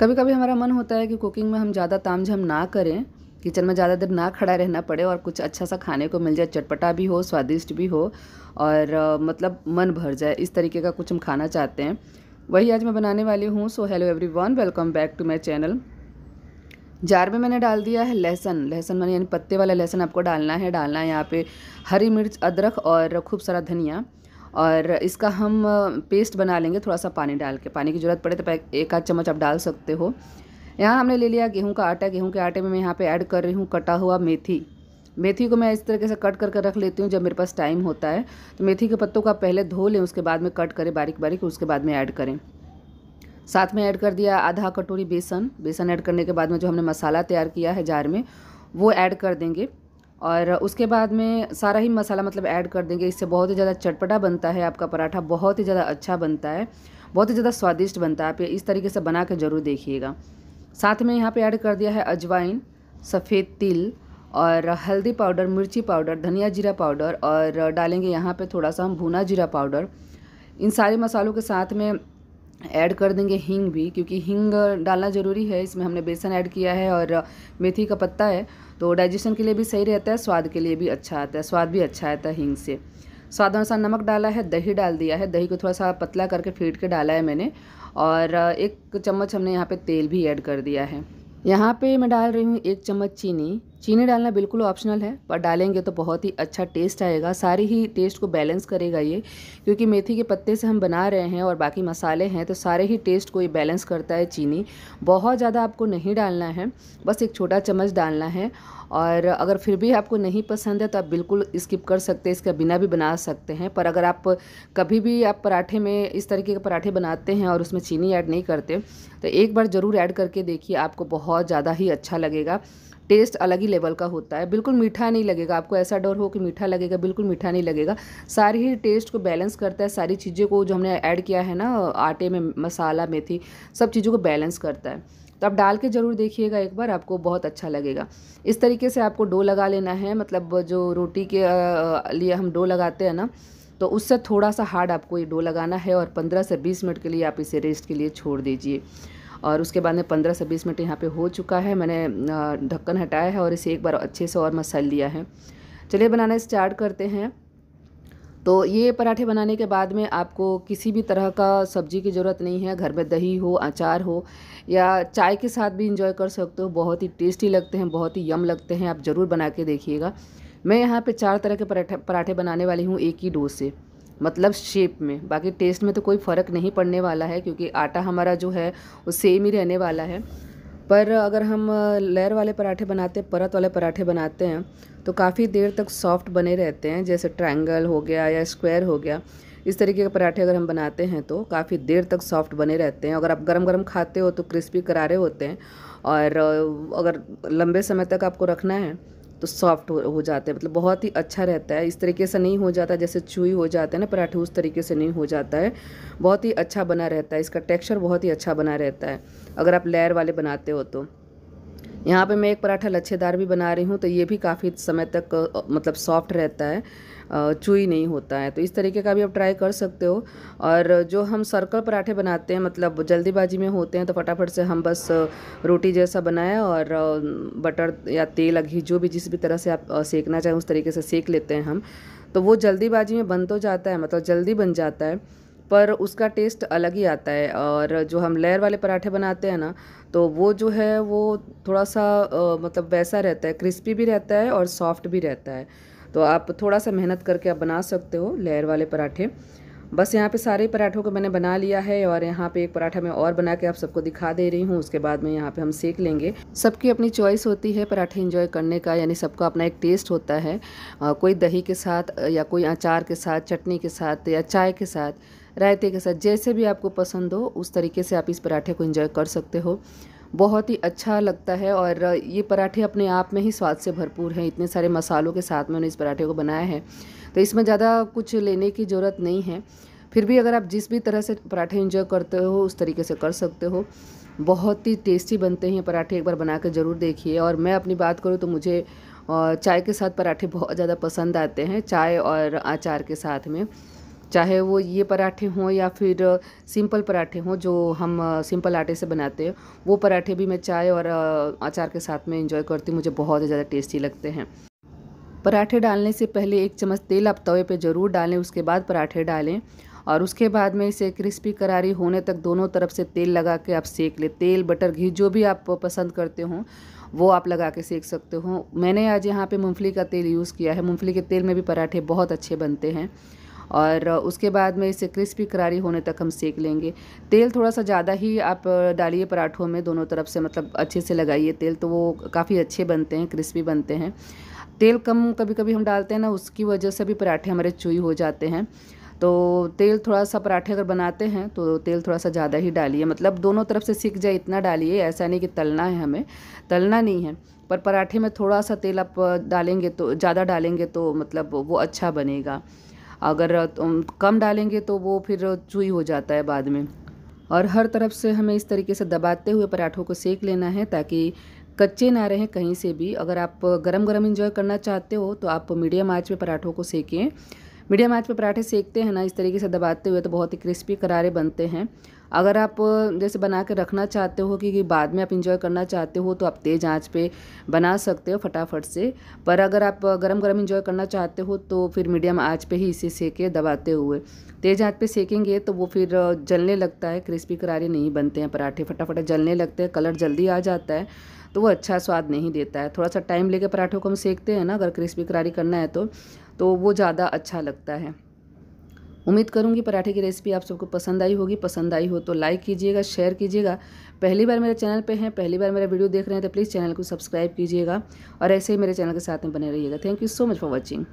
कभी कभी हमारा मन होता है कि कुकिंग में हम ज़्यादा तामझाम ना करें किचन में ज़्यादा देर ना खड़ा रहना पड़े और कुछ अच्छा सा खाने को मिल जाए चटपटा भी हो स्वादिष्ट भी हो और मतलब मन भर जाए इस तरीके का कुछ हम खाना चाहते हैं वही आज मैं बनाने वाली हूँ so hello everyone welcome back to my channel jar में मैंने डाल दिया है लहसन लहसन मैंने यानी पत्ते वाला लहसन आपको डालना है डालना है यहाँ पे हरी मिर्च अदरक और खूब सारा धनिया और इसका हम पेस्ट बना लेंगे थोड़ा सा पानी डाल के पानी की ज़रूरत पड़े तो एक आध चम्मच आप डाल सकते हो यहाँ हमने ले लिया गेहूँ का आटा गेहूँ के आटे में मैं यहाँ पे ऐड कर रही हूँ कटा हुआ मेथी मेथी को मैं इस तरीके से कट करके कर रख लेती हूँ जब मेरे पास टाइम होता है तो मेथी के पत्तों को आप पहले धो लें उसके बाद में कट करें बारीक बारीक उसके बाद में ऐड करें साथ में ऐड कर दिया आधा कटोरी बेसन बेसन ऐड करने के बाद में जो हमने मसाला तैयार किया है जार में वो ऐड कर देंगे और उसके बाद में सारा ही मसाला मतलब ऐड कर देंगे इससे बहुत ही ज़्यादा चटपटा बनता है आपका पराठा बहुत ही ज़्यादा अच्छा बनता है बहुत ही ज़्यादा स्वादिष्ट बनता है आप इस तरीके से बना के ज़रूर देखिएगा साथ में यहाँ पे ऐड कर दिया है अजवाइन सफ़ेद तिल और हल्दी पाउडर मिर्ची पाउडर धनिया जीरा पाउडर और डालेंगे यहाँ पर थोड़ा सा हम भुना जीरा पाउडर इन सारे मसालों के साथ में ऐड कर देंगे हींग भी क्योंकि हींग डालना ज़रूरी है इसमें हमने बेसन ऐड किया है और मेथी का पत्ता है तो डाइजेशन के लिए भी सही रहता है स्वाद के लिए भी अच्छा आता है स्वाद भी अच्छा आता है हींग से स्वाद अनुसार नमक डाला है दही डाल दिया है दही को थोड़ा सा पतला करके फेंट के डाला है मैंने और एक चम्मच हमने यहाँ पर तेल भी ऐड कर दिया है यहाँ पर मैं डाल रही हूँ एक चम्मच चीनी चीनी डालना बिल्कुल ऑप्शनल है पर डालेंगे तो बहुत ही अच्छा टेस्ट आएगा सारी ही टेस्ट को बैलेंस करेगा ये क्योंकि मेथी के पत्ते से हम बना रहे हैं और बाकी मसाले हैं तो सारे ही टेस्ट को ये बैलेंस करता है चीनी बहुत ज़्यादा आपको नहीं डालना है बस एक छोटा चम्मच डालना है और अगर फिर भी आपको नहीं पसंद है तो आप बिल्कुल स्किप कर सकते हैं इसका बिना भी बना सकते हैं पर अगर आप कभी भी आप पराठे में इस तरीके के पराठे बनाते हैं और उसमें चीनी ऐड नहीं करते तो एक बार ज़रूर ऐड करके देखिए आपको बहुत ज़्यादा ही अच्छा लगेगा टेस्ट अलग ही लेवल का होता है बिल्कुल मीठा नहीं लगेगा आपको ऐसा डर हो कि मीठा लगेगा बिल्कुल मीठा नहीं लगेगा सारी ही टेस्ट को बैलेंस करता है सारी चीज़ें को जो हमने ऐड किया है ना आटे में मसाला मेथी सब चीज़ों को बैलेंस करता है तो आप डाल के ज़रूर देखिएगा एक बार आपको बहुत अच्छा लगेगा इस तरीके से आपको डो लगा लेना है मतलब जो रोटी के लिए हम डो लगाते हैं ना तो उससे थोड़ा सा हार्ड आपको ये डो लगाना है और 15 से 20 मिनट के लिए आप इसे रेस्ट के लिए छोड़ दीजिए और उसके बाद में पंद्रह से बीस मिनट यहाँ पे हो चुका है मैंने ढक्कन हटाया है और इसे एक बार अच्छे से और मसल लिया है चलिए बनाना स्टार्ट करते हैं तो ये पराठे बनाने के बाद में आपको किसी भी तरह का सब्जी की ज़रूरत नहीं है घर में दही हो अचार हो या चाय के साथ भी इंजॉय कर सकते हो बहुत ही टेस्टी लगते हैं बहुत ही यम लगते हैं आप ज़रूर बना के देखिएगा मैं यहाँ पे चार तरह के पराठे पराठे बनाने वाली हूँ एक ही डो से मतलब शेप में बाकी टेस्ट में तो कोई फ़र्क नहीं पड़ने वाला है क्योंकि आटा हमारा जो है वो सेम ही रहने वाला है पर अगर हम लेयर वाले पराठे बनाते हैं परत वाले पराठे बनाते हैं तो काफ़ी देर तक सॉफ्ट बने रहते हैं जैसे ट्रायंगल हो गया या स्क्वायर हो गया इस तरीके के पराठे अगर हम बनाते हैं तो काफ़ी देर तक सॉफ्ट बने रहते हैं अगर आप गरम गरम खाते हो तो क्रिस्पी करारे होते हैं और अगर लंबे समय तक आपको रखना है तो सॉफ्ट हो, हो जाते हैं मतलब बहुत ही अच्छा रहता है इस तरीके से नहीं हो जाता जैसे चुई हो जाता है ना पराठे उस तरीके से नहीं हो जाता है बहुत ही अच्छा बना रहता है इसका टेक्सचर बहुत ही अच्छा बना रहता है अगर आप लेयर वाले बनाते हो तो यहाँ पे मैं एक पराठा लच्छेदार भी बना रही हूँ तो ये भी काफ़ी समय तक मतलब सॉफ्ट रहता है चुई नहीं होता है तो इस तरीके का भी आप ट्राई कर सकते हो और जो हम सर्कल पराठे बनाते हैं मतलब जल्दीबाजी में होते हैं तो फटाफट से हम बस रोटी जैसा बनाया और बटर या तेल घी जो भी जिस भी तरह से आप सेकना चाहें उस तरीके से सेक लेते हैं हम तो वो जल्दीबाजी में बन तो जाता है मतलब जल्दी बन जाता है पर उसका टेस्ट अलग ही आता है और जो हम लेयर वाले पराठे बनाते हैं ना तो वो जो है वो थोड़ा सा आ, मतलब वैसा रहता है क्रिस्पी भी रहता है और सॉफ्ट भी रहता है तो आप थोड़ा सा मेहनत करके आप बना सकते हो लेयर वाले पराठे बस यहाँ पे सारे पराठों को मैंने बना लिया है और यहाँ पे एक पराठा मैं और बना के आप सबको दिखा दे रही हूँ उसके बाद में यहाँ पे हम सेक लेंगे सबकी अपनी चॉइस होती है पराठे इंजॉय करने का यानी सबका अपना एक टेस्ट होता है आ, कोई दही के साथ या कोई अचार के साथ चटनी के साथ या चाय के साथ रायते के साथ जैसे भी आपको पसंद हो उस तरीके से आप इस पराठे को इंजॉय कर सकते हो बहुत ही अच्छा लगता है और ये पराठे अपने आप में ही स्वाद से भरपूर हैं इतने सारे मसालों के साथ में उन्होंने इस पराठे को बनाया है तो इसमें ज़्यादा कुछ लेने की ज़रूरत नहीं है फिर भी अगर आप जिस भी तरह से पराठे इंजॉय करते हो उस तरीके से कर सकते हो बहुत ही टेस्टी बनते हैं पराठे एक बार बना कर ज़रूर देखिए और मैं अपनी बात करूँ तो मुझे चाय के साथ पराठे बहुत ज़्यादा पसंद आते हैं चाय और अचार के साथ में चाहे वो ये पराठे हों या फिर सिंपल पराठे हों जो हम सिंपल आटे से बनाते हैं वो पराठे भी मैं चाय और अचार के साथ में इंजॉय करती हूँ मुझे बहुत ज़्यादा टेस्टी लगते हैं पराठे डालने से पहले एक चम्मच तेल आप तवे पे ज़रूर डालें उसके बाद पराठे डालें और उसके बाद में इसे क्रिस्पी करारी होने तक दोनों तरफ से तेल लगा के आप सेक लें तेल बटर घी जो भी आप पसंद करते हों वो आप लगा के सेक सकते हो मैंने आज यहाँ पे मूंगफली का तेल यूज़ किया है मूंगफली के तेल में भी पराठे बहुत अच्छे बनते हैं और उसके बाद में इसे क्रिस्पी करारी होने तक हम सेक लेंगे तेल थोड़ा सा ज़्यादा ही आप डालिए पराठों में दोनों तरफ से मतलब अच्छे से लगाइए तेल तो वो काफ़ी अच्छे बनते हैं क्रिस्पी बनते हैं तेल कम कभी कभी हम डालते हैं ना उसकी वजह से भी पराठे हमारे चुई हो जाते हैं तो तेल थोड़ा सा पराठे अगर बनाते हैं तो तेल थोड़ा सा ज़्यादा ही डालिए मतलब दोनों तरफ से सीख जाए इतना डालिए ऐसा नहीं कि तलना है हमें तलना नहीं है पर पराठे में थोड़ा सा तेल आप डालेंगे तो ज़्यादा डालेंगे तो मतलब वो अच्छा बनेगा अगर कम डालेंगे तो वो फिर चुई हो जाता है बाद में और हर तरफ से हमें इस तरीके से दबाते हुए पराठों को सेक लेना है ताकि कच्चे ना रहें कहीं से भी अगर आप गरम गरम इन्जॉय करना चाहते हो तो आप मीडियम आँच पे पराठों को सेकें मीडियम आँच पे पराठे सेकते हैं ना इस तरीके से दबाते हुए तो बहुत ही क्रिस्पी करारे बनते हैं अगर आप जैसे बना के रखना चाहते हो कि, बाद में आप इंजॉय करना चाहते हो तो आप तेज़ आँच पे बना सकते हो फटाफट से पर अगर आप गरम गरम इंजॉय करना चाहते हो तो फिर मीडियम आँच पे ही इसे सेके दबाते हुए तेज़ आँच पे सेकेंगे तो वो फिर जलने लगता है क्रिस्पी करारे नहीं बनते हैं पराठे फटाफट जलने लगते हैं कलर जल्दी आ जाता है तो वो अच्छा स्वाद नहीं देता है थोड़ा सा टाइम लेकर पराठों को हम सेकते हैं ना अगर क्रिस्पी करारी करना है तो, तो वो ज़्यादा अच्छा लगता है उम्मीद करूँगी पराठे की रेसिपी आप सबको पसंद आई होगी पसंद आई हो तो लाइक कीजिएगा शेयर कीजिएगा पहली बार मेरे चैनल पे हैं पहली बार मेरा वीडियो देख रहे हैं तो प्लीज़ चैनल को सब्सक्राइब कीजिएगा और ऐसे ही मेरे चैनल के साथ में बने रहिएगा thank you so much for watching